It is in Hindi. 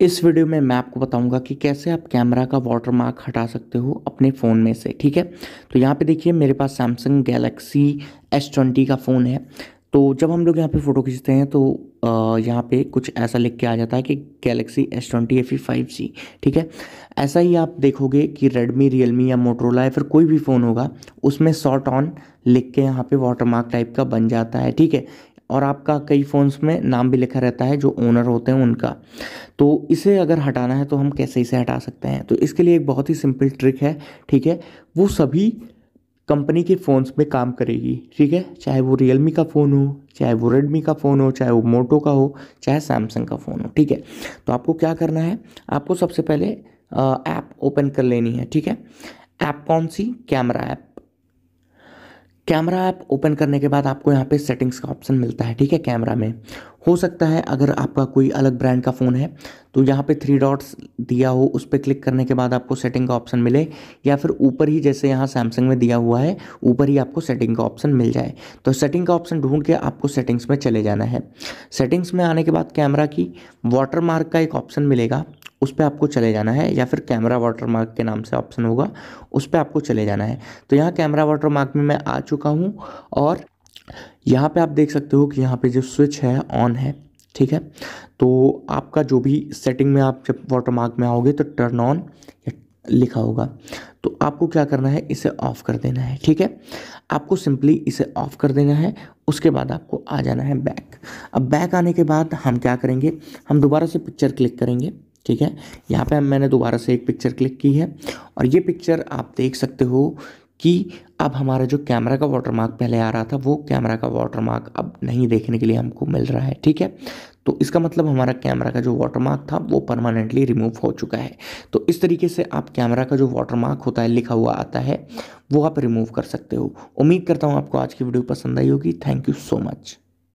इस वीडियो में मैं आपको बताऊंगा कि कैसे आप कैमरा का वाटरमार्क हटा सकते हो अपने फ़ोन में से ठीक है तो यहाँ पे देखिए मेरे पास सैमसंग गैलेक्सी एस ट्वेंटी का फ़ोन है तो जब हम लोग यहाँ पे फ़ोटो खींचते हैं तो यहाँ पे कुछ ऐसा लिख के आ जाता है कि Galaxy S twenty F five G ठीक है ऐसा ही आप देखोगे कि रेडमी रियलमी या मोटरोला या फिर कोई भी फ़ोन होगा उसमें शॉर्ट ऑन लिख के यहाँ पर वाटर टाइप का बन जाता है ठीक है और आपका कई फ़ोन्स में नाम भी लिखा रहता है जो ओनर होते हैं उनका तो इसे अगर हटाना है तो हम कैसे इसे हटा सकते हैं तो इसके लिए एक बहुत ही सिंपल ट्रिक है ठीक है वो सभी कंपनी के फ़ोन्स में काम करेगी ठीक है चाहे वो रियलमी का फ़ोन हो चाहे वो रेडमी का फ़ोन हो चाहे वो मोटो का हो चाहे सैमसंग का फ़ोन हो ठीक है तो आपको क्या करना है आपको सबसे पहले ऐप ओपन कर लेनी है ठीक है ऐप कौन सी camera app camera app open करने के बाद आपको यहाँ पे सेटिंग्स का ऑप्शन मिलता है ठीक है कैमरा में हो सकता है अगर आपका कोई अलग ब्रांड का फ़ोन है तो यहाँ पे थ्री डॉट्स दिया हो उस पर क्लिक करने के बाद आपको सेटिंग का ऑप्शन मिले या फिर ऊपर ही जैसे यहाँ सैमसंग में दिया हुआ है ऊपर ही आपको सेटिंग का ऑप्शन मिल जाए तो सेटिंग का ऑप्शन ढूंढ के आपको सेटिंग्स में चले जाना है सेटिंग्स में आने के बाद कैमरा की वाटर मार्क का एक ऑप्शन मिलेगा उस पर आपको चले जाना है या फिर कैमरा वाटर मार्क के नाम से ऑप्शन होगा उस पर आपको चले जाना है तो यहाँ कैमरा वाटर मार्क में मैं आ चुका हूँ और यहाँ पे आप देख सकते हो कि यहाँ पे जो स्विच है ऑन है ठीक है तो आपका जो भी सेटिंग में आप जब वाटर मार्क में आओगे तो टर्न ऑन लिखा होगा तो आपको क्या करना है इसे ऑफ़ कर देना है ठीक है आपको सिंपली इसे ऑफ़ कर देना है उसके बाद आपको आ जाना है बैक अब बैक आने के बाद हम क्या करेंगे हम दोबारा से पिक्चर क्लिक करेंगे ठीक है यहाँ पे मैंने दोबारा से एक पिक्चर क्लिक की है और ये पिक्चर आप देख सकते हो कि अब हमारा जो कैमरा का वाटरमार्क पहले आ रहा था वो कैमरा का वाटरमार्क अब नहीं देखने के लिए हमको मिल रहा है ठीक है तो इसका मतलब हमारा कैमरा का जो वाटरमार्क था वो परमानेंटली रिमूव हो चुका है तो इस तरीके से आप कैमरा का जो वाटरमार्क होता है लिखा हुआ आता है वो आप रिमूव कर सकते हो उम्मीद करता हूँ आपको आज की वीडियो पसंद आई होगी थैंक यू सो मच